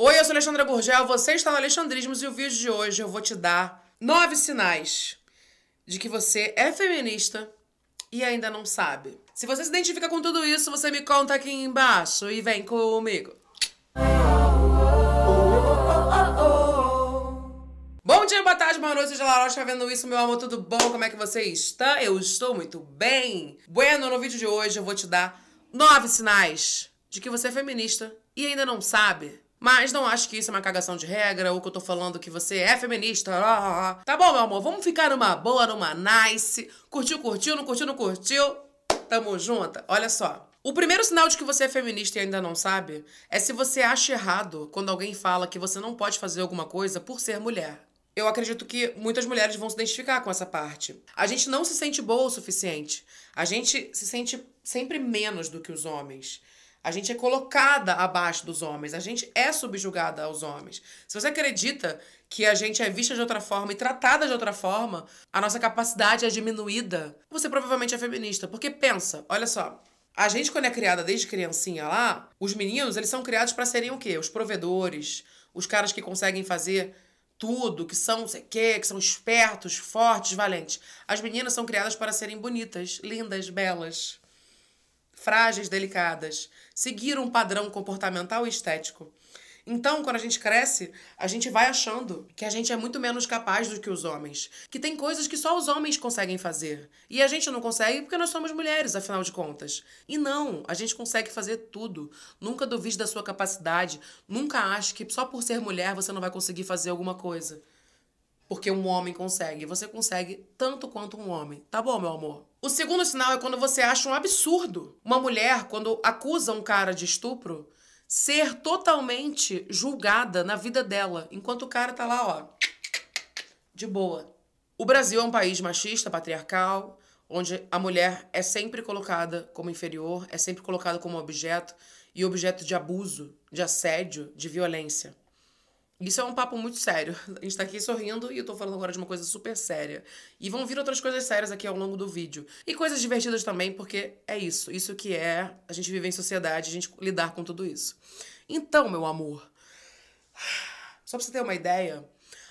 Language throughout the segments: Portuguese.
Oi, eu sou Alexandra Gurgel, você está no Alexandrismos e o vídeo de hoje eu vou te dar nove sinais de que você é feminista e ainda não sabe. Se você se identifica com tudo isso, você me conta aqui embaixo e vem comigo. Bom dia, boa tarde, boa noite, seja lá tá vendo isso, meu amor, tudo bom? Como é que você está? Eu estou muito bem. Bueno, no vídeo de hoje eu vou te dar nove sinais de que você é feminista e ainda não sabe. Mas não acho que isso é uma cagação de regra ou que eu tô falando é que você é feminista. Ah, Tá bom, meu amor, vamos ficar numa boa, numa nice. Curtiu, curtiu, não curtiu, não curtiu. Tamo junta. Olha só. O primeiro sinal de que você é feminista e ainda não sabe é se você acha errado quando alguém fala que você não pode fazer alguma coisa por ser mulher. Eu acredito que muitas mulheres vão se identificar com essa parte. A gente não se sente boa o suficiente. A gente se sente sempre menos do que os homens. A gente é colocada abaixo dos homens, a gente é subjugada aos homens. Se você acredita que a gente é vista de outra forma e tratada de outra forma, a nossa capacidade é diminuída, você provavelmente é feminista. Porque pensa, olha só, a gente quando é criada desde criancinha lá, os meninos, eles são criados para serem o quê? Os provedores, os caras que conseguem fazer tudo, que são não sei o quê, que são espertos, fortes, valentes. As meninas são criadas para serem bonitas, lindas, belas frágeis, delicadas, seguir um padrão comportamental e estético. Então, quando a gente cresce, a gente vai achando que a gente é muito menos capaz do que os homens, que tem coisas que só os homens conseguem fazer. E a gente não consegue porque nós somos mulheres, afinal de contas. E não, a gente consegue fazer tudo. Nunca duvide da sua capacidade, nunca ache que só por ser mulher você não vai conseguir fazer alguma coisa. Porque um homem consegue, você consegue tanto quanto um homem. Tá bom, meu amor? O segundo sinal é quando você acha um absurdo uma mulher, quando acusa um cara de estupro, ser totalmente julgada na vida dela, enquanto o cara tá lá, ó, de boa. O Brasil é um país machista, patriarcal, onde a mulher é sempre colocada como inferior, é sempre colocada como objeto e objeto de abuso, de assédio, de violência. Isso é um papo muito sério. A gente tá aqui sorrindo e eu tô falando agora de uma coisa super séria. E vão vir outras coisas sérias aqui ao longo do vídeo. E coisas divertidas também, porque é isso. Isso que é a gente viver em sociedade, a gente lidar com tudo isso. Então, meu amor, só pra você ter uma ideia,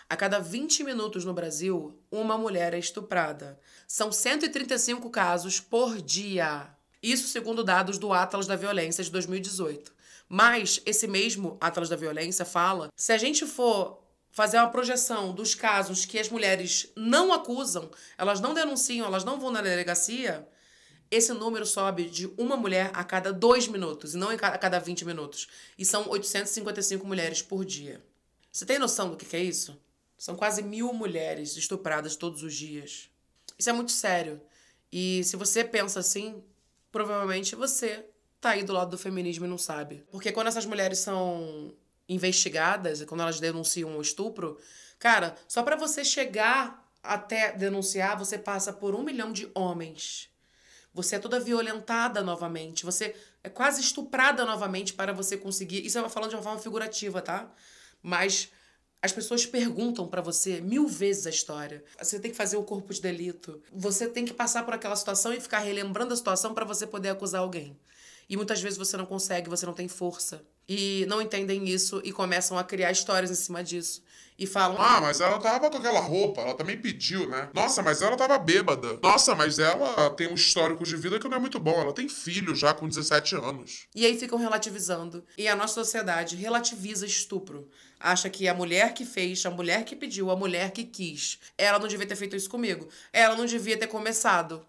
a cada 20 minutos no Brasil, uma mulher é estuprada. São 135 casos por dia. Isso segundo dados do Atlas da Violência de 2018. Mas esse mesmo Atlas da Violência fala: se a gente for fazer uma projeção dos casos que as mulheres não acusam, elas não denunciam, elas não vão na delegacia, esse número sobe de uma mulher a cada dois minutos, e não a cada 20 minutos. E são 855 mulheres por dia. Você tem noção do que é isso? São quase mil mulheres estupradas todos os dias. Isso é muito sério. E se você pensa assim, provavelmente você tá aí do lado do feminismo e não sabe. Porque quando essas mulheres são investigadas, quando elas denunciam o um estupro, cara, só para você chegar até denunciar, você passa por um milhão de homens. Você é toda violentada novamente. Você é quase estuprada novamente para você conseguir. Isso eu falando de uma forma figurativa, tá? Mas as pessoas perguntam para você mil vezes a história. Você tem que fazer o corpo de delito. Você tem que passar por aquela situação e ficar relembrando a situação para você poder acusar alguém. E muitas vezes você não consegue, você não tem força. E não entendem isso e começam a criar histórias em cima disso. E falam: Ah, mas ela tava com aquela roupa, ela também pediu, né? Nossa, mas ela tava bêbada. Nossa, mas ela tem um histórico de vida que não é muito bom. Ela tem filho já com 17 anos. E aí ficam relativizando. E a nossa sociedade relativiza estupro. Acha que a mulher que fez, a mulher que pediu, a mulher que quis. Ela não devia ter feito isso comigo. Ela não devia ter começado.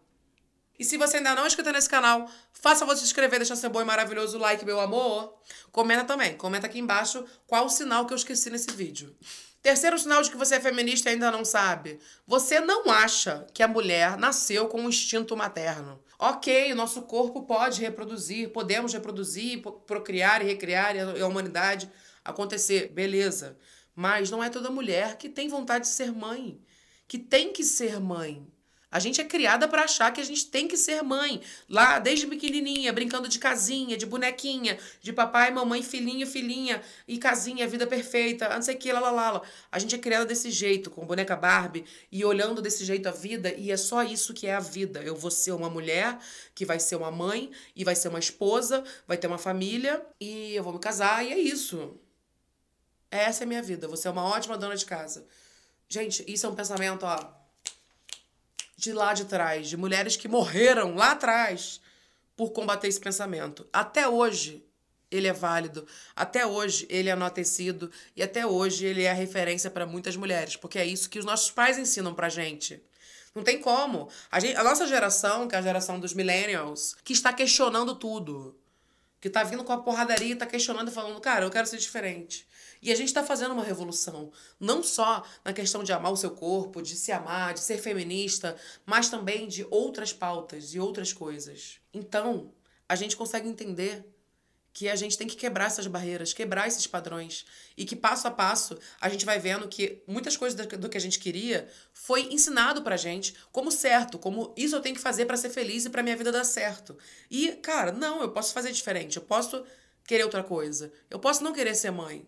E se você ainda não é inscrito nesse canal, faça você se inscrever, deixar seu bom e maravilhoso like, meu amor. Comenta também, comenta aqui embaixo qual o sinal que eu esqueci nesse vídeo. Terceiro sinal de que você é feminista e ainda não sabe. Você não acha que a mulher nasceu com um instinto materno. Ok, o nosso corpo pode reproduzir, podemos reproduzir, procriar e recriar e a humanidade acontecer, beleza. Mas não é toda mulher que tem vontade de ser mãe, que tem que ser mãe. A gente é criada para achar que a gente tem que ser mãe. Lá, desde pequenininha, brincando de casinha, de bonequinha, de papai, mamãe, filhinho, filhinha, e casinha, vida perfeita, não sei o que, lalalala. A gente é criada desse jeito, com boneca Barbie, e olhando desse jeito a vida, e é só isso que é a vida. Eu vou ser uma mulher, que vai ser uma mãe, e vai ser uma esposa, vai ter uma família, e eu vou me casar, e é isso. Essa é a minha vida. Você é uma ótima dona de casa. Gente, isso é um pensamento, ó de lá de trás, de mulheres que morreram lá atrás por combater esse pensamento. Até hoje ele é válido, até hoje ele é enotecido e até hoje ele é a referência para muitas mulheres, porque é isso que os nossos pais ensinam para gente. Não tem como. A, gente, a nossa geração, que é a geração dos millennials, que está questionando tudo que tá vindo com a porradaria, tá questionando e falando, cara, eu quero ser diferente. E a gente está fazendo uma revolução, não só na questão de amar o seu corpo, de se amar, de ser feminista, mas também de outras pautas e outras coisas. Então, a gente consegue entender que a gente tem que quebrar essas barreiras, quebrar esses padrões. E que passo a passo a gente vai vendo que muitas coisas do que a gente queria foi ensinado pra gente como certo, como isso eu tenho que fazer para ser feliz e pra minha vida dar certo. E, cara, não, eu posso fazer diferente, eu posso querer outra coisa, eu posso não querer ser mãe.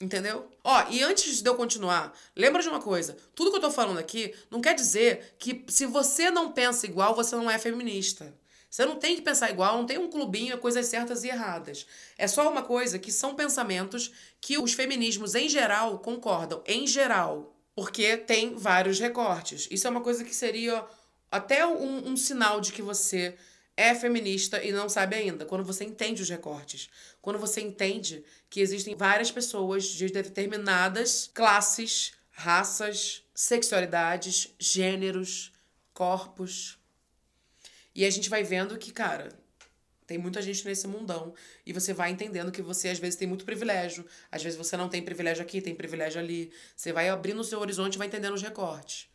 Entendeu? Ó, e antes de eu continuar, lembra de uma coisa: tudo que eu tô falando aqui não quer dizer que se você não pensa igual, você não é feminista. Você não tem que pensar igual, não tem um clubinho, é coisas certas e erradas. É só uma coisa que são pensamentos que os feminismos em geral concordam, em geral, porque tem vários recortes. Isso é uma coisa que seria até um, um sinal de que você é feminista e não sabe ainda. Quando você entende os recortes, quando você entende que existem várias pessoas de determinadas classes, raças, sexualidades, gêneros, corpos, e a gente vai vendo que, cara, tem muita gente nesse mundão. E você vai entendendo que você, às vezes, tem muito privilégio. Às vezes, você não tem privilégio aqui, tem privilégio ali. Você vai abrindo o seu horizonte e vai entendendo os recortes.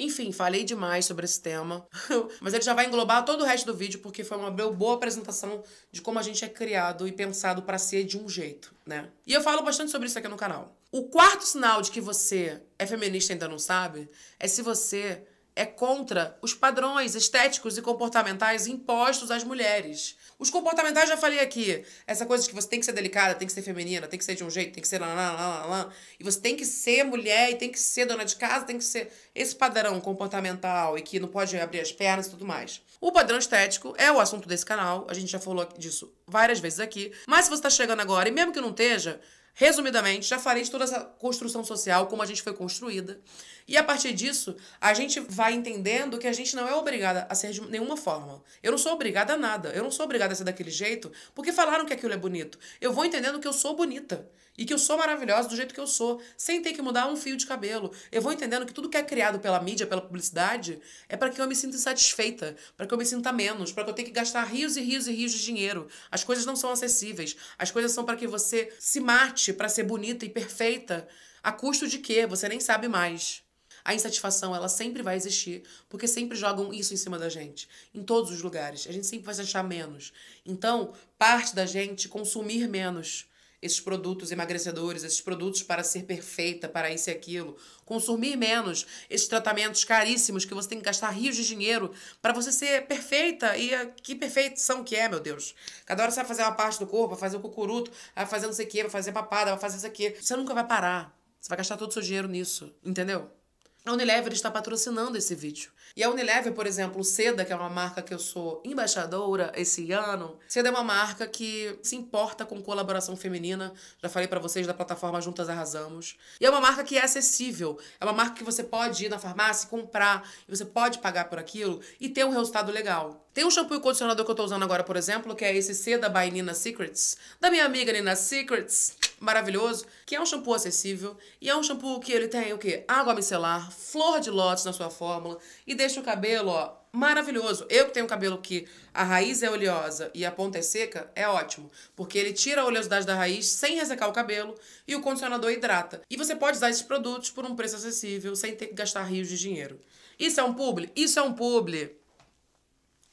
Enfim, falei demais sobre esse tema. Mas ele já vai englobar todo o resto do vídeo, porque foi uma boa apresentação de como a gente é criado e pensado para ser de um jeito, né? E eu falo bastante sobre isso aqui no canal. O quarto sinal de que você é feminista e ainda não sabe é se você é contra os padrões estéticos e comportamentais impostos às mulheres. Os comportamentais, já falei aqui, essa coisa de que você tem que ser delicada, tem que ser feminina, tem que ser de um jeito, tem que ser lá, lá, lá, lá, e você tem que ser mulher, e tem que ser dona de casa, tem que ser esse padrão comportamental e que não pode abrir as pernas e tudo mais. O padrão estético é o assunto desse canal, a gente já falou disso várias vezes aqui, mas se você está chegando agora, e mesmo que não esteja, resumidamente, já falei de toda essa construção social, como a gente foi construída, e a partir disso, a gente vai entendendo que a gente não é obrigada a ser de nenhuma forma. Eu não sou obrigada a nada. Eu não sou obrigada a ser daquele jeito porque falaram que aquilo é bonito. Eu vou entendendo que eu sou bonita e que eu sou maravilhosa do jeito que eu sou, sem ter que mudar um fio de cabelo. Eu vou entendendo que tudo que é criado pela mídia, pela publicidade, é para que eu me sinta insatisfeita, para que eu me sinta menos, para que eu tenha que gastar rios e rios e rios de dinheiro. As coisas não são acessíveis. As coisas são para que você se mate para ser bonita e perfeita. A custo de quê? Você nem sabe mais. A insatisfação, ela sempre vai existir, porque sempre jogam isso em cima da gente, em todos os lugares. A gente sempre vai se achar menos. Então, parte da gente consumir menos esses produtos emagrecedores, esses produtos para ser perfeita, para isso e aquilo, consumir menos esses tratamentos caríssimos que você tem que gastar rios de dinheiro para você ser perfeita. E ah, que perfeição que é, meu Deus. Cada hora você vai fazer uma parte do corpo, vai fazer o cucuruto, vai fazer não sei o que, vai fazer papada, vai fazer isso aqui. Você nunca vai parar. Você vai gastar todo o seu dinheiro nisso, entendeu? A Unilever está patrocinando esse vídeo. E a Unilever, por exemplo, Seda, que é uma marca que eu sou embaixadora esse ano, Seda é uma marca que se importa com colaboração feminina. Já falei para vocês da plataforma Juntas Arrasamos. E é uma marca que é acessível. É uma marca que você pode ir na farmácia e comprar, e você pode pagar por aquilo e ter um resultado legal. Tem um shampoo e condicionador que eu tô usando agora, por exemplo, que é esse Seda by Nina Secrets, da minha amiga Nina Secrets maravilhoso, que é um shampoo acessível e é um shampoo que ele tem o quê? Água micelar, flor de lótus na sua fórmula e deixa o cabelo, ó, maravilhoso. Eu que tenho um cabelo que a raiz é oleosa e a ponta é seca, é ótimo, porque ele tira a oleosidade da raiz sem ressecar o cabelo e o condicionador hidrata. E você pode usar esses produtos por um preço acessível, sem ter que gastar rios de dinheiro. Isso é um publi? Isso é um publi.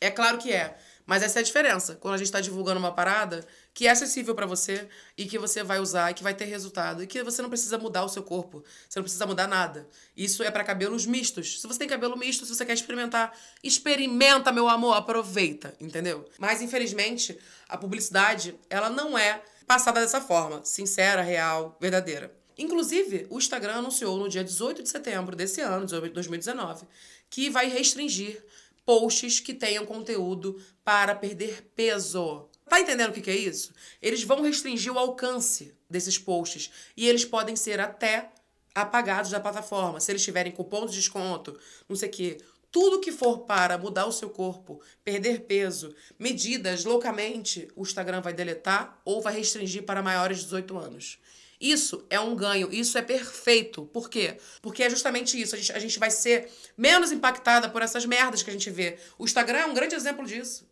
É claro que é. Mas essa é a diferença. Quando a gente está divulgando uma parada que é acessível para você e que você vai usar e que vai ter resultado e que você não precisa mudar o seu corpo, você não precisa mudar nada. Isso é para cabelos mistos. Se você tem cabelo misto, se você quer experimentar, experimenta, meu amor, aproveita, entendeu? Mas infelizmente, a publicidade, ela não é passada dessa forma, sincera, real, verdadeira. Inclusive, o Instagram anunciou no dia 18 de setembro desse ano, de 2019, que vai restringir posts que tenham conteúdo para perder peso. Tá entendendo o que, que é isso? Eles vão restringir o alcance desses posts e eles podem ser até apagados da plataforma, se eles tiverem cupom de desconto, não sei o quê. Tudo que for para mudar o seu corpo, perder peso, medidas loucamente, o Instagram vai deletar ou vai restringir para maiores de 18 anos. Isso é um ganho, isso é perfeito. Por quê? Porque é justamente isso. A gente, a gente vai ser menos impactada por essas merdas que a gente vê. O Instagram é um grande exemplo disso.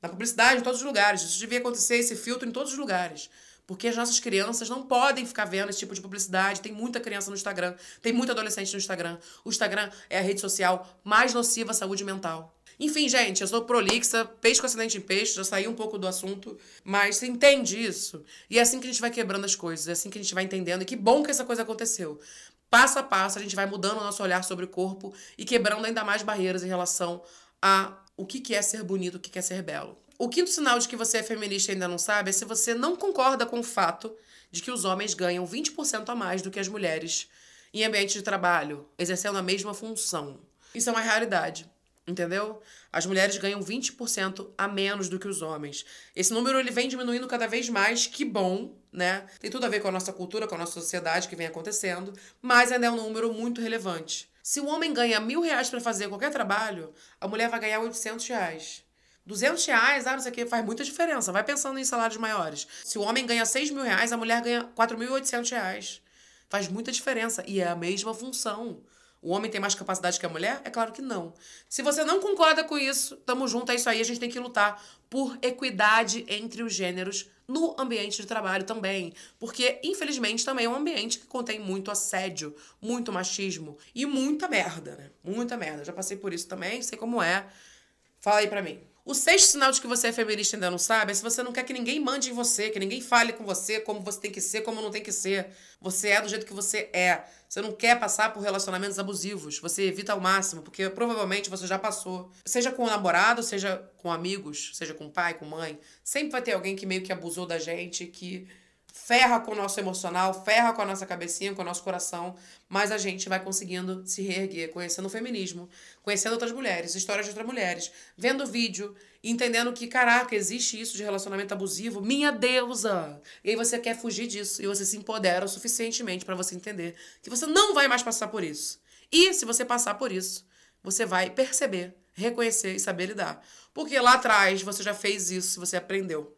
Na publicidade, em todos os lugares. Isso devia acontecer, esse filtro, em todos os lugares. Porque as nossas crianças não podem ficar vendo esse tipo de publicidade. Tem muita criança no Instagram, tem muito adolescente no Instagram. O Instagram é a rede social mais nociva à saúde mental. Enfim, gente, eu sou prolixa, peixe com acidente em peixe, já saí um pouco do assunto, mas você entende isso. E é assim que a gente vai quebrando as coisas, é assim que a gente vai entendendo. E que bom que essa coisa aconteceu. Passo a passo, a gente vai mudando o nosso olhar sobre o corpo e quebrando ainda mais barreiras em relação a o que, é ser bonito, o que, que é ser belo. O quinto sinal de que você é feminista e ainda não sabe é se você não concorda com o fato de que os homens ganham 20% a mais do que as mulheres em ambiente de trabalho, exercendo a mesma função. Isso é uma realidade. Entendeu? As mulheres ganham 20% a menos do que os homens. Esse número ele vem diminuindo cada vez mais, que bom, né? Tem tudo a ver com a nossa cultura, com a nossa sociedade que vem acontecendo, mas ainda é um número muito relevante. Se o homem ganha mil reais para fazer qualquer trabalho, a mulher vai ganhar 800 reais. 200 reais, ah, não sei o que, faz muita diferença. Vai pensando em salários maiores. Se o homem ganha 6 mil reais, a mulher ganha 4.800 reais. Faz muita diferença. E é a mesma função. O homem tem mais capacidade que a mulher? É claro que não. Se você não concorda com isso, tamo junto, é isso aí. A gente tem que lutar por equidade entre os gêneros no ambiente de trabalho também. Porque, infelizmente, também é um ambiente que contém muito assédio, muito machismo e muita merda, né? Muita merda. Já passei por isso também, sei como é. Fala aí pra mim. O sexto sinal de que você é feminista e ainda não sabe é se você não quer que ninguém mande em você, que ninguém fale com você como você tem que ser, como não tem que ser. Você é do jeito que você é. Você não quer passar por relacionamentos abusivos. Você evita ao máximo, porque provavelmente você já passou. Seja com o namorado, seja com amigos, seja com pai, com mãe. Sempre vai ter alguém que meio que abusou da gente, que ferra com o nosso emocional, ferra com a nossa cabecinha, com o nosso coração, mas a gente vai conseguindo se reerguer, conhecendo o feminismo, conhecendo outras mulheres, histórias de outras mulheres, vendo vídeo, entendendo que, caraca, existe isso de relacionamento abusivo, minha deusa! E aí você quer fugir disso e você se empodera o suficientemente para você entender que você não vai mais passar por isso. E se você passar por isso, você vai perceber, reconhecer e saber lidar. Porque lá atrás você já fez isso, você aprendeu.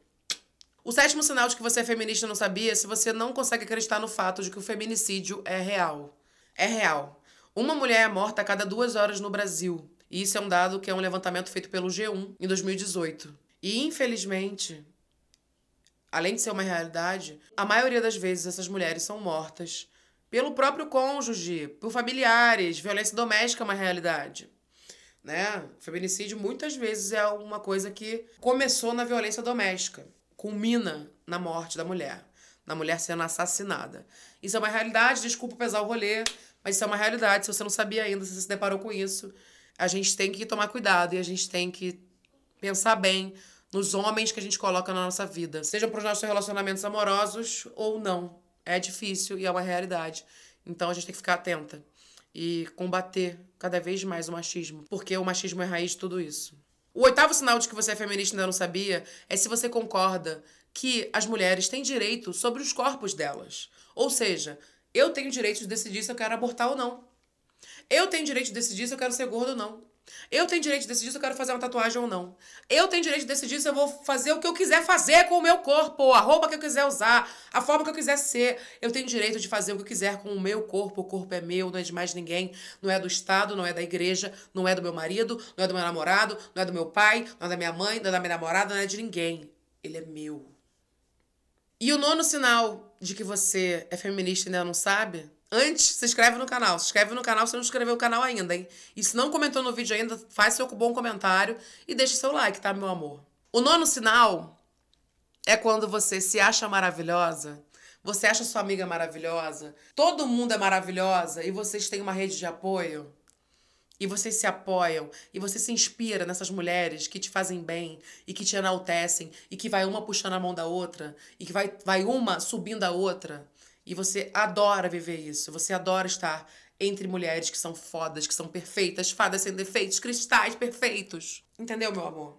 O sétimo sinal de que você é feminista não sabia é se você não consegue acreditar no fato de que o feminicídio é real. É real. Uma mulher é morta a cada duas horas no Brasil. E isso é um dado que é um levantamento feito pelo G1 em 2018. E, infelizmente, além de ser uma realidade, a maioria das vezes essas mulheres são mortas pelo próprio cônjuge, por familiares. Violência doméstica é uma realidade. Né? Feminicídio muitas vezes é uma coisa que começou na violência doméstica culmina na morte da mulher, na mulher sendo assassinada. Isso é uma realidade, desculpa pesar o rolê, mas isso é uma realidade. Se você não sabia ainda, se você se deparou com isso, a gente tem que tomar cuidado e a gente tem que pensar bem nos homens que a gente coloca na nossa vida, sejam para os nossos relacionamentos amorosos ou não. É difícil e é uma realidade. Então a gente tem que ficar atenta e combater cada vez mais o machismo, porque o machismo é a raiz de tudo isso. O oitavo sinal de que você é feminista e ainda não sabia é se você concorda que as mulheres têm direito sobre os corpos delas. Ou seja, eu tenho direito de decidir se eu quero abortar ou não. Eu tenho direito de decidir se eu quero ser gorda ou não. Eu tenho direito de decidir se eu quero fazer uma tatuagem ou não. Eu tenho direito de decidir se eu vou fazer o que eu quiser fazer com o meu corpo, a roupa que eu quiser usar, a forma que eu quiser ser. Eu tenho direito de fazer o que eu quiser com o meu corpo. O corpo é meu, não é de mais ninguém. Não é do Estado, não é da igreja, não é do meu marido, não é do meu namorado, não é do meu pai, não é da minha mãe, não é da minha namorada, não é de ninguém. Ele é meu. E o nono sinal de que você é feminista e ainda não sabe Antes, se inscreve no canal. Se inscreve no canal se não inscreveu no canal ainda, hein? E se não comentou no vídeo ainda, faz seu bom comentário e deixa seu like, tá, meu amor? O nono sinal é quando você se acha maravilhosa, você acha sua amiga maravilhosa, todo mundo é maravilhosa e vocês têm uma rede de apoio. E vocês se apoiam, e você se inspira nessas mulheres que te fazem bem e que te enaltecem, e que vai uma puxando a mão da outra, e que vai, vai uma subindo a outra. E você adora viver isso. Você adora estar entre mulheres que são fodas, que são perfeitas, fadas sem defeitos, cristais perfeitos. Entendeu, meu amor?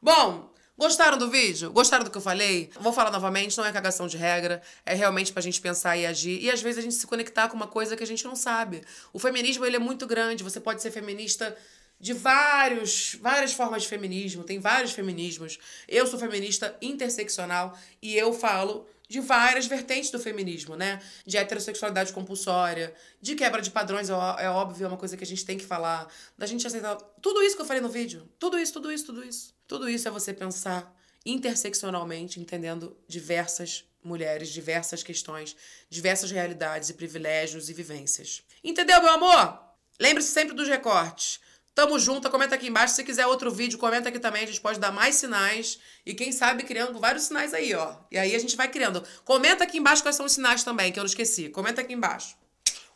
Bom, Gostaram do vídeo? Gostaram do que eu falei? Vou falar novamente, não é cagação de regra, é realmente pra gente pensar e agir. E às vezes a gente se conectar com uma coisa que a gente não sabe. O feminismo, ele é muito grande, você pode ser feminista de vários, várias formas de feminismo, tem vários feminismos. Eu sou feminista interseccional e eu falo de várias vertentes do feminismo, né? De heterossexualidade compulsória, de quebra de padrões, é, é óbvio, é uma coisa que a gente tem que falar, da gente aceitar. Tudo isso que eu falei no vídeo. Tudo isso, tudo isso, tudo isso. Tudo isso é você pensar interseccionalmente, entendendo diversas mulheres, diversas questões, diversas realidades e privilégios e vivências. Entendeu, meu amor? Lembre-se sempre dos recortes. Tamo junto, comenta aqui embaixo. Se quiser outro vídeo, comenta aqui também. A gente pode dar mais sinais. E quem sabe criando vários sinais aí, ó. E aí a gente vai criando. Comenta aqui embaixo quais são os sinais também, que eu não esqueci. Comenta aqui embaixo.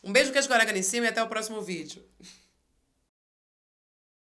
Um beijo que as em cima e até o próximo vídeo.